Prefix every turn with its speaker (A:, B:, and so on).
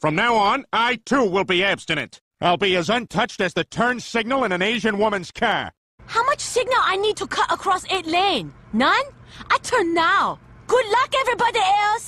A: From now on, I too will be abstinent. I'll be as untouched as the turn signal in an Asian woman's car.
B: How much signal I need to cut across eight lane? None? I turn now. Good luck, everybody else!